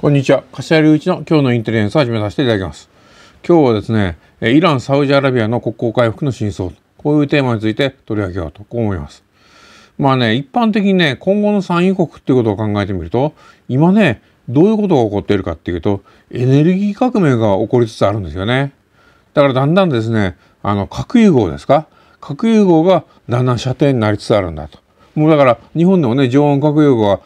こんにちは。柏隆一の今日のインテリエンスを始めさせていただきます。今日はですね、イラン・サウジアラビアの国交回復の真相、こういうテーマについて取り上げようと、こう思います。まあね、一般的にね、今後の産油国っていうことを考えてみると、今ね、どういうことが起こっているかっていうと、エネルギー革命が起こりつつあるんですよね。だからだんだんですね、あの、核融合ですか核融合がだんだん射程になりつつあるんだと。もうだから日本でもね常温核融合が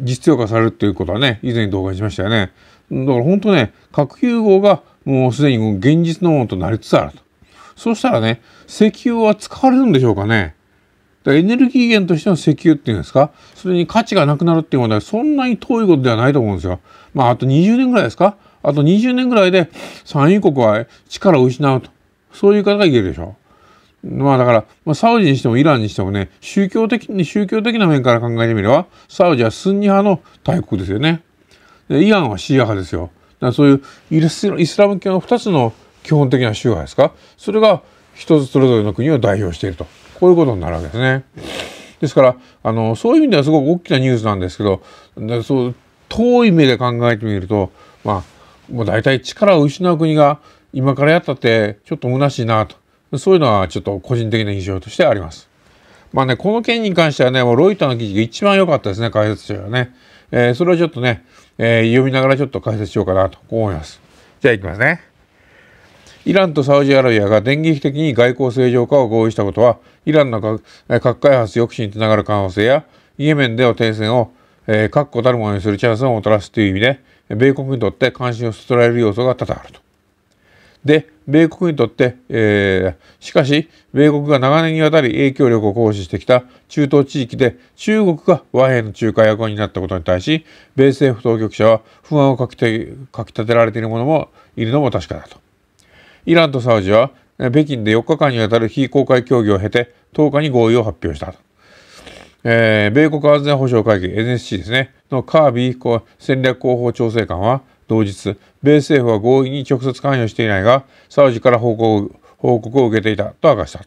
実用化されるっていうことはね以前動画にしましたよねだから本当ね核融合がもうすでに現実のものとなりつつあるとそうしたらね石油は使われるんでしょうかねエネルギー源としての石油っていうんですかそれに価値がなくなるっていう問題はそんなに遠いことではないと思うんですよ。まああと20年ぐらいですかあと20年ぐらいで産油国は力を失うとそういう方がいるでしょう。まあだから、まあ、サウジにしてもイランにしてもね、宗教的に、宗教的な面から考えてみれば、サウジはスンニ派の大国ですよね。で、イランはシーア派ですよ。だそういうイスラム教の2つの基本的な宗派ですか。それが一つそれぞれの国を代表していると。こういうことになるわけですね。ですから、あの、そういう意味ではすごく大きなニュースなんですけど、だそう、遠い目で考えてみると、まあ、もう大体力を失う国が今からやったってちょっと虚しいなと。そういうのはちょっと個人的な印象としてあります。まあね、この件に関してはね、もうロイターの記事が一番良かったですね、解説者がね。えー、それをちょっとね、えー、読みながらちょっと解説しようかなと思います。じゃあ行きますね。イランとサウジアラビアが電撃的に外交正常化を合意したことは、イランの核開発抑止につながる可能性や、イエメンでの停戦を、えー、確固たるものにするチャンスをもたらすという意味で、米国にとって関心をそそられる要素が多々あると。で、米国にとって、えー、しかし、米国が長年にわたり影響力を行使してきた中東地域で中国が和平の仲介役になったことに対し、米政府当局者は不安をかきてかき立てられているものもいるのも確かだと。イランとサウジは、北京で4日間にわたる非公開協議を経て、10日に合意を発表したと。えー、米国安全保障会議 NSC ですね、のカービー戦略広報調整官は、同日、米政府は合意に直接関与していないが、サウジから報告報告を受けていたと明かした。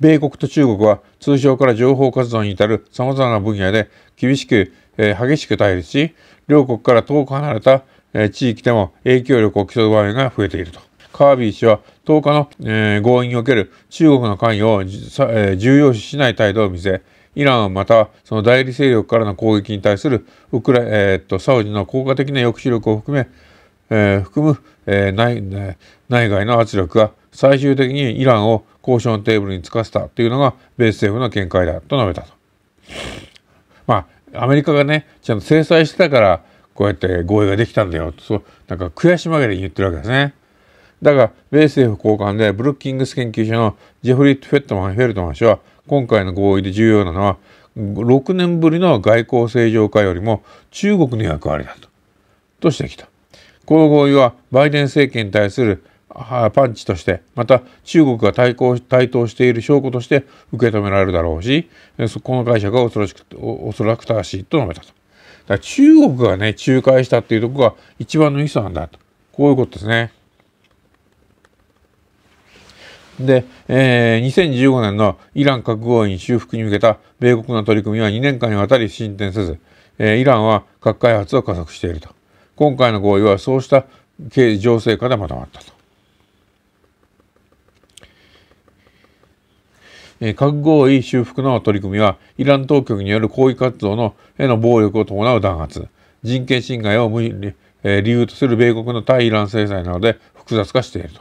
米国と中国は通商から情報活動に至る様々な分野で厳しく、えー、激しく対立し、両国から遠く離れた、えー、地域でも影響力を競う場合が増えていると。カービー氏は10日の、えー、合意における中国の関与を、え重要視しない態度を見せ、イランはまたその代理勢力からの攻撃に対するウクライ、えー、っとサウジの効果的な抑止力を含め、えー、含む、えー、内内外の圧力が最終的にイランを交渉のテーブルにつかせたというのが米政府の見解だと述べたと。まあアメリカがねちゃんと制裁してたからこうやって合意ができたんだよとそうなんか悔し紛れに言ってるわけですね。だが米政府高官でブルッキングス研究所のジェフリー・フェットマン・フェルトマン氏は今回の合意で重要なのは6年ぶりの外交正常化よりも中国の役割だととしてきた。この合意はバイデン政権に対するパンチとしてまた中国が対抗対等している証拠として受け止められるだろうしこの解釈は恐ろしく恐らく正しいと述べたと。だから中国がね仲介したっていうとこが一番のミスなんだとこういうことですね。で、えー、2015年のイラン核合意修復に向けた米国の取り組みは2年間にわたり進展せず、えー、イランは核開発を加速していると。今回の合意はそうした情勢下でまとまったと。核合意修復の取り組みはイラン当局による抗議活動のへの暴力を伴う弾圧人権侵害を理由とする米国の対イラン制裁などで複雑化していると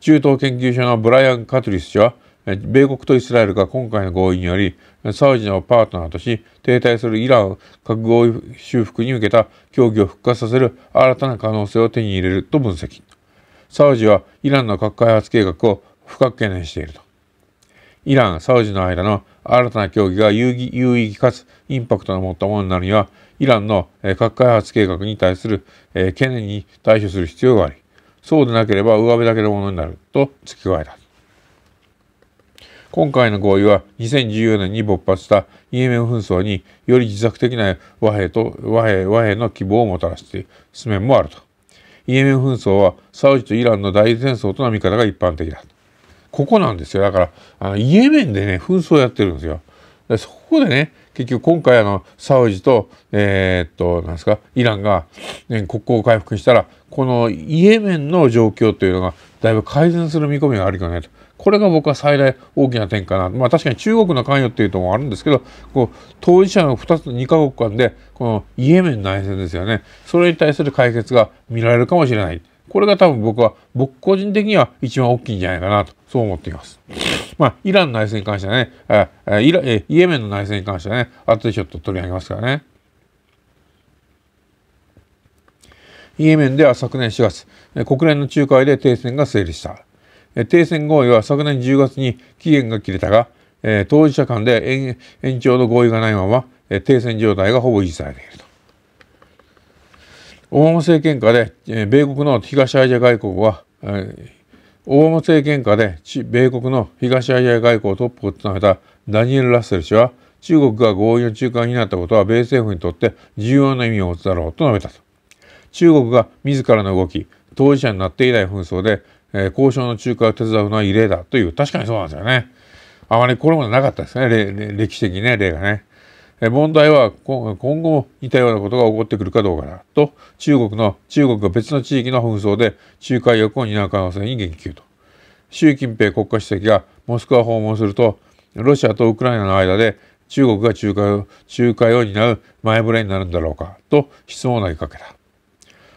中東研究所のブライアン・カトリス氏は米国とイスラエルが今回の合意によりサウジのパートナーとし停滞するイラン核合意修復に向けた協議を復活させる新たな可能性を手に入れると分析サウジはイランの核開発計画を深く懸念しているとイラン・サウジの間の新たな協議が有意義かつインパクトの持ったものになるにはイランの核開発計画に対する懸念に対処する必要がありそうでなければ上辺だけのものになると付け加えた。今回の合意は2014年に勃発したイエメン紛争により自作的な和平と和平和平の希望をもたらしている面もあると。イエメン紛争はサウジとイランの代理戦争との見方が一般的だ。ここなんですよ。だから、あのイエメンでね、紛争やってるんですよ。でそこでね結局今回あのサウジとえー、っとなんですかイランが、ね、国交を回復したらこのイエメンの状況というのがだいぶ改善する見込みがあるよねとこれが僕は最大大きな点かな、まあ、確かに中国の関与っていうところもあるんですけどこう当事者の2つ2カ国間でこのイエメン内戦ですよねそれに対する解決が見られるかもしれないこれが多分僕は僕個人的には一番大きいんじゃないかなとそう思っています。まあ、イラン内戦に関してはね、あイラえイエメンの内戦に関してはね、後でちょっと取り上げますからね。イエメンでは昨年4月、国連の仲介で停戦が成立した。停戦合意は昨年10月に期限が切れたが、当事者間で延長の合意がないまま、停戦状態がほぼ維持されていると。オバマ政権下で、米国の東アジア外交は、オバマ政権下で米国の東アジア外交トップを務めたダニエル・ラッセル氏は中国が合意の中間になったことは米政府にとって重要な意味を持つだろうと述べたと。中国が自らの動き、当事者になって以来紛争で、えー、交渉の中間を手伝うのは異例だという、確かにそうなんですよね。あまりこれまでなかったですね、歴史的にね、例がね。問題は今後似たようなことが起こってくるかどうかだと中国の中国が別の地域の紛争で仲介役を担う可能性に言及と習近平国家主席がモスクワ訪問するとロシアとウクライナの間で中国が仲介を仲介を担う前触れになるんだろうかと質問を投げかけた。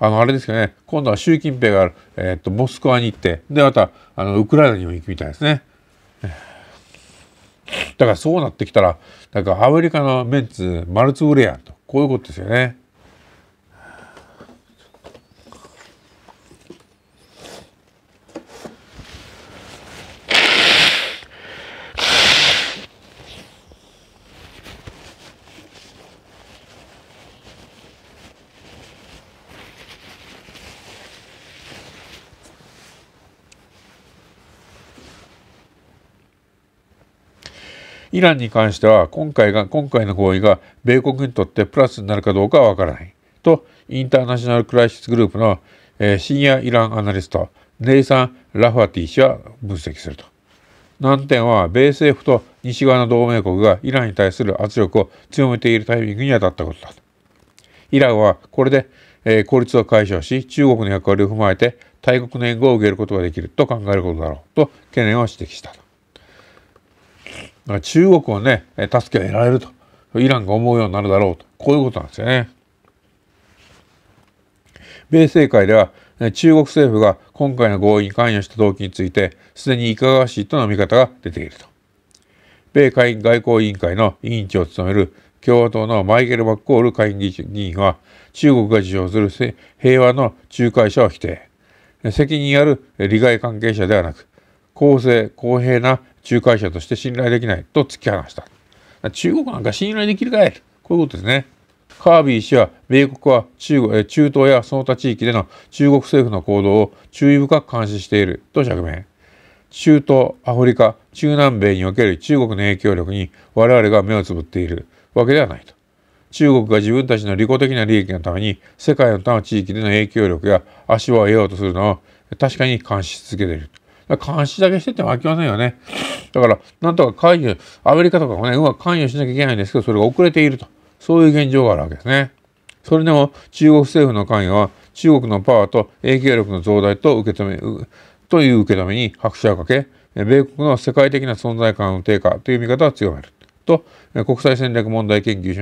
あのあれですかね今度は習近平が、えー、っとモスクワに行ってでまたあのウクライナにも行くみたいですね。だからそうなってきたらだからアメリカのメンツマルツ売れやんとこういうことですよね。イランに関しては今回が今回の合意が米国にとってプラスになるかどうかはわからないとインターナショナルクライシスグループの、えー、シニアイランアナリストネイサン・ラファティ氏は分析すると難点は米政府と西側の同盟国がイランに対する圧力を強めているタイミングに当たったことだとイランはこれで、えー、孤立を解消し中国の役割を踏まえて大国の援護を受けることができると考えることだろうと懸念を指摘したとから中国はね助けを得られるとイランが思うようになるだろうとこういうことなんですよね。米政界では中国政府が今回の合意に関与した動機についてすでにいかがわしいとの見方が出ていると。米会外交委員会の委員長を務める共和党のマイケル・バッコール下院議員は中国が受賞する平和の仲介者を否定責任ある利害関係者ではなく公正公平な仲介者として信頼できないと突き放した。中国なんか信頼できるかいこういうことですね。カービー氏は米国は中国中東やその他地域での中国政府の行動を注意深く監視していると釈明。中東、アフリカ、中南米における中国の影響力に我々が目をつぶっているわけではないと。中国が自分たちの利己的な利益のために世界の他の地域での影響力や足を得ようとするのを確かに監視し続けている。監視だけしてても飽きませんよね。だから、なんとか関与、アメリカとかもね、うまく関与しなきゃいけないんですけど、それが遅れていると。そういう現状があるわけですね。それでも中国政府の関与は中国のパワーと影響力の増大と受け止め、という受け止めに拍車をかけ、米国の世界的な存在感の低下という見方を強めると、国際戦略問題研究所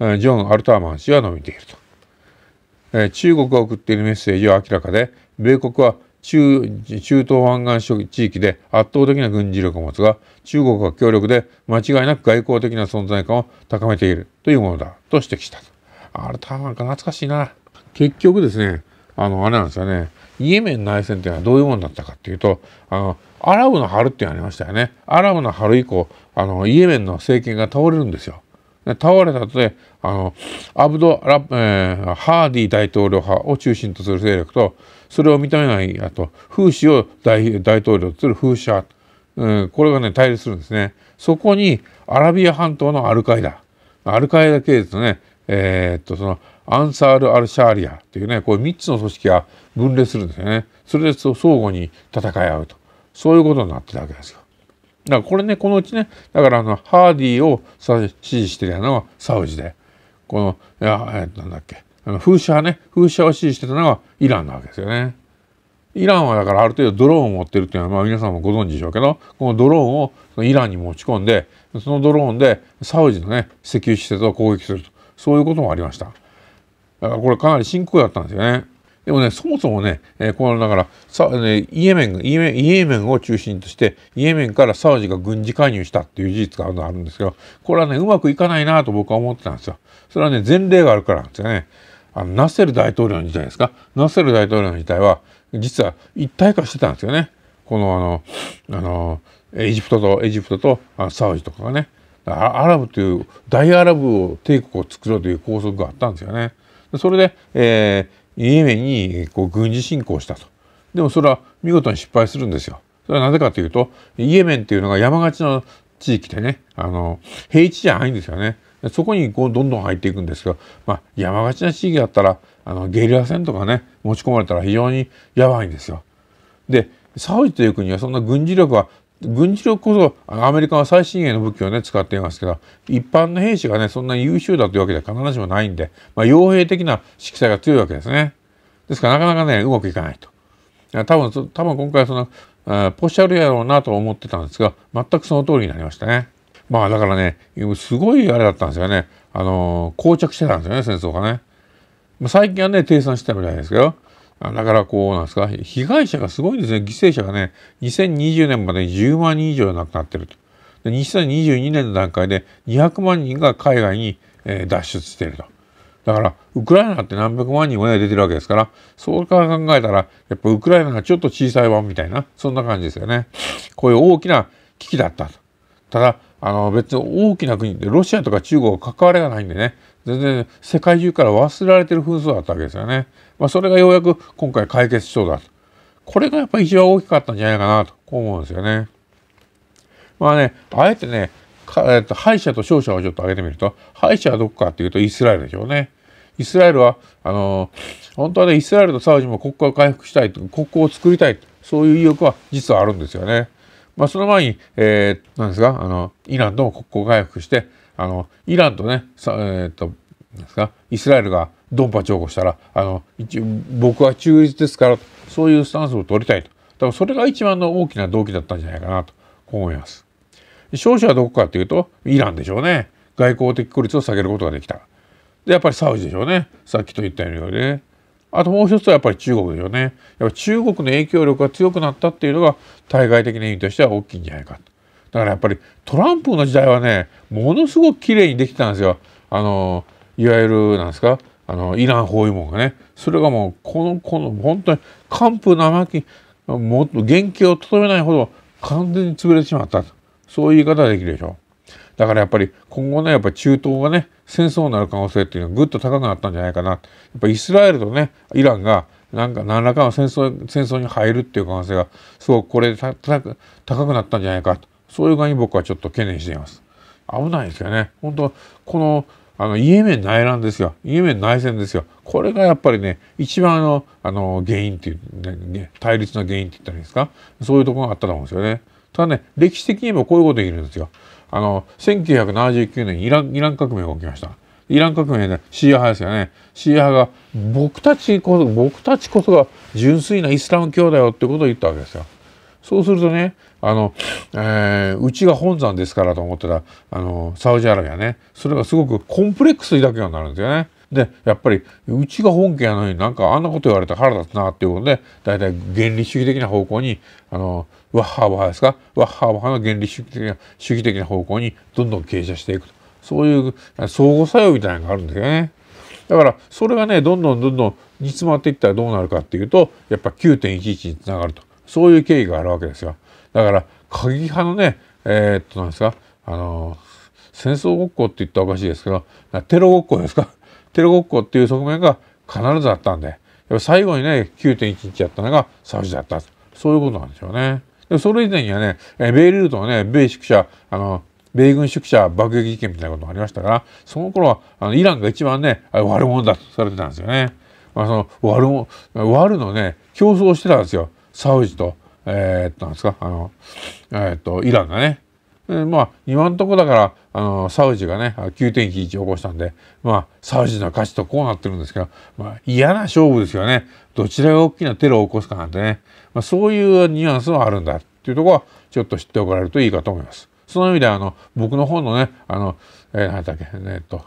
のジョン・アルターマン氏は述べていると。中国が送っているメッセージは明らかで、米国は中中東湾岸地域で圧倒的な軍事力を持つが中国は強力で間違いなく外交的な存在感を高めているというものだと指摘したあれたなんか懐かしいな結局ですねあのあれなんですよねイエメン内戦っていうのはどういうものだったかっていうとあのアラブの春っていうのありましたよねアラブの春以降あのイエメンの政権が倒れるんですよ倒れた後であのアブドラ、えー、ハーディ大統領派を中心とする勢力とそれを認めないあとフーシを大大統領とするフーシうん、これがね対立するんですね。そこにアラビア半島のアルカイダアルカイダ系列のね、えー、っとそのアンサール・アルシャーリアというねこう3つの組織が分裂するんですよね。それで相互に戦い合うとそういうことになってたわけですよ。だからこれね、このうちね、だからあの、ハーディーを支持してるのはサウジで、この、いや、なんだっけ、あの風車ね、風車を支持してたのはイランなわけですよね。イランはだからある程度ドローンを持ってるっていうのは、まあ皆さんもご存知でしょうけど、このドローンをイランに持ち込んで、そのドローンでサウジのね、石油施設を攻撃すると、そういうこともありました。だからこれかなり深刻だったんですよね。でもね、そもそもね、えー、このだからさ、ね、イエメンイエメン、イエメンを中心として、イエメンからサウジが軍事介入したっていう事実があるんですけど、これはね、うまくいかないなと僕は思ってたんですよ。それはね、前例があるからなんですよね。あの、ナセル大統領の時代ですか。ナセル大統領の時代は、実は一体化してたんですよね。このあの、あの、エジプトと、エジプトとあのサウジとかがね。アラブという、大アラブを帝国を作ろうという拘束があったんですよね。それで、えーイエメンにこう軍事侵攻したとでもそれは見事に失敗するんですよそれはなぜかというとイエメンっていうのが山がちの地域でねあの平地じゃないんですよねそこにこうどんどん入っていくんですけど、まあ、山がちな地域だったらあのゲリラ戦とかね持ち込まれたら非常にやばいんですよ。でサウジという国はそんな軍事力は軍事力こそアメリカは最新鋭の武器をね使っていますけど一般の兵士がねそんなに優秀だというわけでは必ずしもないんで、まあ、傭兵的な色彩が強いわけですねですからなかなかねうまくいかないと多分多分今回そのポッシャルやろうなと思ってたんですが全くその通りになりましたねまあだからねすごいあれだったんですよねあの膠着してたんですよね戦争がね最近はね、停産してたみたいですけど、だからこうなんですか、被害者がすごいんですね。犠牲者がね、2020年まで10万人以上亡くなってると。で2022年の段階で200万人が海外に、えー、脱出していると。だから、ウクライナって何百万人もね、出てるわけですから、そうから考えたら、やっぱウクライナがちょっと小さい版みたいな、そんな感じですよね。こういう大きな危機だったと。ただ、あの別に大きな国でロシアとか中国は関わりがないんでね全然世界中から忘れられてる紛争だったわけですよね。まあ、それがようやく今回解決しそうだと。これがやっぱり一番大きかったんじゃないかなとこう思うんですよね。まあね、あえてね、えっと、敗者と勝者をちょっと挙げてみると、敗者はどこかっていうとイスラエルでしょうね。イスラエルは、あの、本当はね、イスラエルとサウジも国家を回復したい、国交を作りたい、そういう意欲は実はあるんですよね。まあ、その前に、えー、なんですか、あの、イランとも国交回復して、あの、イランとね、さえー、っと、なですか、イスラエルがドンパチを起したら、あの、一僕は中立ですから、そういうスタンスを取りたいと。多分それが一番の大きな動機だったんじゃないかなと、思います。勝者はどこかっていうと、イランでしょうね。外交的孤立を下げることができた。で、やっぱりサウジでしょうね。さっきと言ったようにね。あともう一つはやっぱり中国ですよね。やっぱ中国の影響力が強くなったっていうのが対外的な意味としては大きいんじゃないか。と。だからやっぱりトランプの時代はね、ものすごく綺麗にできたんですよ。あの、いわゆる、なんですか、あの、イラン包囲網がね。それがもう、この、この、本当に、完膚まき、もっと原型をとどめないほど完全に潰れてしまった。そういう言い方ができるでしょう。だからやっぱり今後ねやっぱり中東がね戦争になる可能性っていうのはぐっと高くなったんじゃないかなやっぱイスラエルとねイランがなんか何らかの戦争戦争に入るっていう可能性がすごくこれで高くなったんじゃないかとそういう具合に僕はちょっと懸念しています。危ないですよね本当このあのイエメン内乱ですよイエメン内戦ですよこれがやっぱりね一番のあの原因っていう、ね、対立の原因って言ったらいいですかそういうところがあったと思うんですよね。ただね歴史的にもこういうことできるんですよ。あの、1979年イラン、イラン革命が起きました。イラン革命でシーア派ですよね。シーア派が僕たちこそ、僕たちこそが純粋なイスラム教だよってことを言ったわけですよ。そうするとね、あの、えー、うちが本山ですからと思ってた、あの、サウジアラビアね、それがすごくコンプレックス抱くようになるんですよね。で、やっぱり、うちが本家なのになんかあんなこと言われら腹立つなっていうことで、大体原理主義的な方向に、あの、ワッハーバハですかワッハーバハの原理主義的な主義的な方向にどんどん傾斜していくとそういう相互作用みたいなのがあるんですよね。だからそれがねどんどんどんどん煮詰まっていったらどうなるかっていうとやっぱ9.11につながるとそういう経緯があるわけですよ。だから過激派のねえー、っとなんですかあの戦争ごっこって言ったらおかしいですけどテロごっこですか テロごっこっていう側面が必ずあったんで最後にね9.11やったのがサウジだったそういうことなんでしょうね。それ以前にはね、米ルートのね、米宿舎、あの、米軍宿舎爆撃事件みたいなことがありましたから、その頃はあのイランが一番ね、悪者だとされてたんですよね。まあ、その悪者、悪のね、競争してたんですよ。サウジと、えー、っと、なんですか、あの、えー、っと、イランがね。えー、まあ今のところだからあのサウジがね急9.11起こしたんで、まあ、サウジの勝ちとこうなってるんですけど、まあ、嫌な勝負ですよねどちらが大きなテロを起こすかなんてね、まあ、そういうニュアンスはあるんだっていうところはちょっと知っておかれるといいかと思います。その意味であの僕の本のねあの、えー、何だっけ、えっと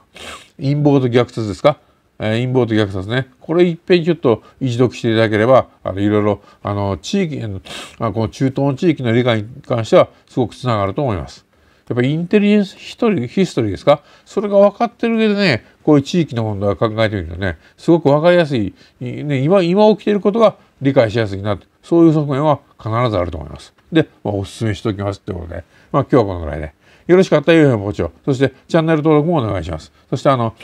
陰謀と虐殺ですか陰謀と虐殺ねこれいっぺんちょっと一読していただければあのいろいろあの地域あこの中東の地域の理解に関してはすごくつながると思います。やっぱりインテリジェンスヒヒストリーですかそれが分かってる上でねこういう地域の問題を考えてみるとねすごく分かりやすい、ね、今今起きていることが理解しやすいなそういう側面は必ずあると思います。で、まあ、お勧めしておきますということで、まあ、今日はこのぐらいで。よろしかったら、良いポチを。そして、チャンネル登録もお願いします。そして、あの、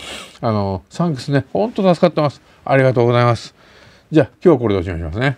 あの、サンクスね。ほんと助かってます。ありがとうございます。じゃあ、今日はこれでおしまいしますね。